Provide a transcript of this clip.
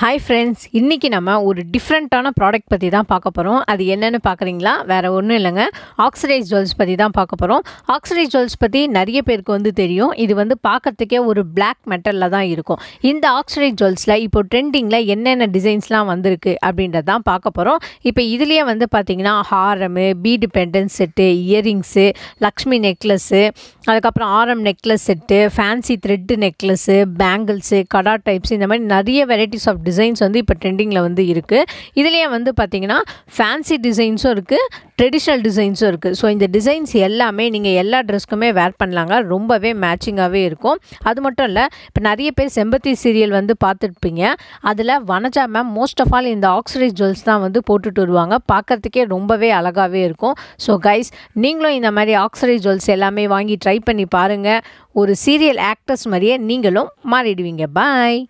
hi friends இன்றைக்கி நம்ம ஒரு டிஃப்ரெண்ட்டான ப்ராடக்ட் பற்றி தான் பார்க்க போகிறோம் அது என்னென்னு பார்க்குறீங்களா வேறு ஒன்றும் இல்லைங்க ஆக்சிடைஸ் ஜுவல்ஸ் பற்றி தான் பார்க்க போகிறோம் ஆக்சிடைஸ் ஜுவல்ஸ் பற்றி நிறைய பேருக்கு வந்து தெரியும் இது வந்து பார்க்குறதுக்கே ஒரு பிளாக் மெட்டலில் தான் இருக்கும் இந்த ஆக்சிடைஸ் ஜுவல்ஸில் இப்போ ட்ரெண்டிங்கில் என்னென்ன டிசைன்ஸ்லாம் வந்திருக்கு அப்படின்றது தான் பார்க்க போகிறோம் இப்போ இதுலேயே வந்து பார்த்திங்கன்னா ஹாரமு bead pendant set earrings Lakshmi necklace அதுக்கப்புறம் ஆரம் necklace set fancy thread necklace bangles கடா டைப்ஸ் இந்த மாதிரி நிறைய வெரைட்டிஸ் ஆஃப் டிசைன்ஸ் வந்து இப்போ ட்ரெண்டிங்கில் வந்து இருக்குது இதுலேயே வந்து பார்த்தீங்கன்னா ஃபேன்சி டிசைன்ஸும் இருக்குது ட்ரெடிஷ்னல் டிசைன்ஸும் இருக்குது ஸோ இந்த டிசைன்ஸ் எல்லாமே நீங்கள் எல்லா ட்ரெஸ்க்குமே வேர் பண்ணலாங்க ரொம்பவே மேட்சிங்காகவே இருக்கும் அது மட்டும் இல்லை இப்போ நிறைய பேர் செம்பத்தி சீரியல் வந்து பார்த்துருப்பீங்க அதில் Vanaja ma'am most of all இந்த ஆக்சரைஸ் ஜுவல்ஸ் தான் வந்து போட்டுட்டு வருவாங்க பார்க்குறதுக்கே ரொம்பவே அழகாகவே இருக்கும் ஸோ கைஸ் நீங்களும் இந்த மாதிரி ஆக்சரைஸ் ஜுவல்ஸ் எல்லாமே வாங்கி ட்ரை பண்ணி பாருங்கள் ஒரு சீரியல் ஆக்டர்ஸ் மாதிரியே நீங்களும் மாறிடுவீங்க பாய்